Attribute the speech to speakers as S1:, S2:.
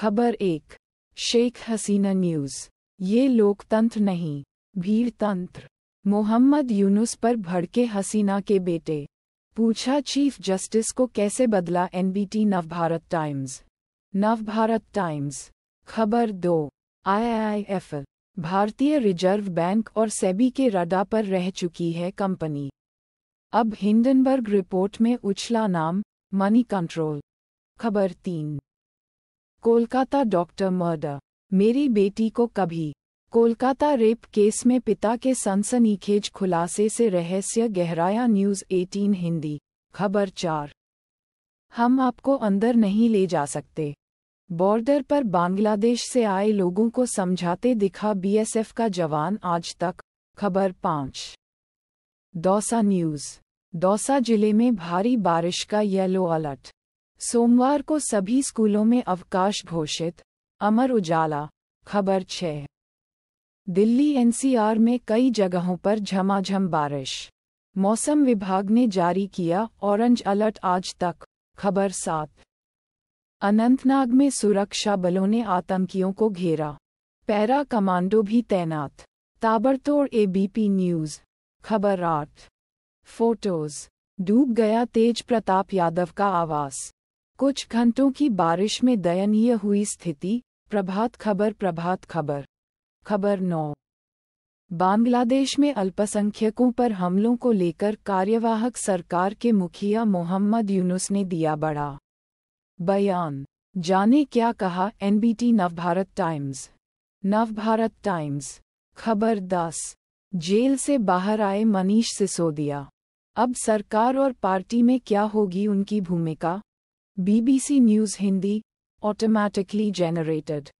S1: खबर एक शेख हसीना न्यूज ये लोकतंत्र नहीं भीड़ तंत्र मोहम्मद यूनुस पर भड़के हसीना के बेटे पूछा चीफ जस्टिस को कैसे बदला NBT Navbharat Times Navbharat Times खबर दो आईआईएफ भारतीय रिजर्व बैंक और सेबी के रडा पर रह चुकी है कंपनी अब हिंडनबर्ग रिपोर्ट में उछला नाम मनी कंट्रोल खबर तीन कोलकाता डॉक्टर मर्डर मेरी बेटी को कभी कोलकाता रेप केस में पिता के सनसनीखेज खुलासे से रहस्य गहराया न्यूज़ 18 हिंदी खबर चार हम आपको अंदर नहीं ले जा सकते बॉर्डर पर बांग्लादेश से आए लोगों को समझाते दिखा बीएसएफ का जवान आज तक खबर पाँच दौसा न्यूज़ दौसा जिले में भारी बारिश का येलो अलर्ट सोमवार को सभी स्कूलों में अवकाश घोषित अमर उजाला खबर छः दिल्ली एनसीआर में कई जगहों पर झमाझम बारिश मौसम विभाग ने जारी किया ऑरेंज अलर्ट आज तक खबर सात अनंतनाग में सुरक्षा बलों ने आतंकियों को घेरा पैरा कमांडो भी तैनात ताबड़तोड़ एबीपी न्यूज खबर आठ फोटोज डूब गया तेज प्रताप यादव का आवास कुछ घंटों की बारिश में दयनीय हुई स्थिति प्रभात खबर प्रभात खबर खबर नौ बांग्लादेश में अल्पसंख्यकों पर हमलों को लेकर कार्यवाहक सरकार के मुखिया मोहम्मद यूनुस ने दिया बड़ा बयान जाने क्या कहा NBT Navbharat Times Navbharat Times खबर दस जेल से बाहर आए मनीष सिसोदिया अब सरकार और पार्टी में क्या होगी उनकी भूमिका BBC News Hindi automatically generated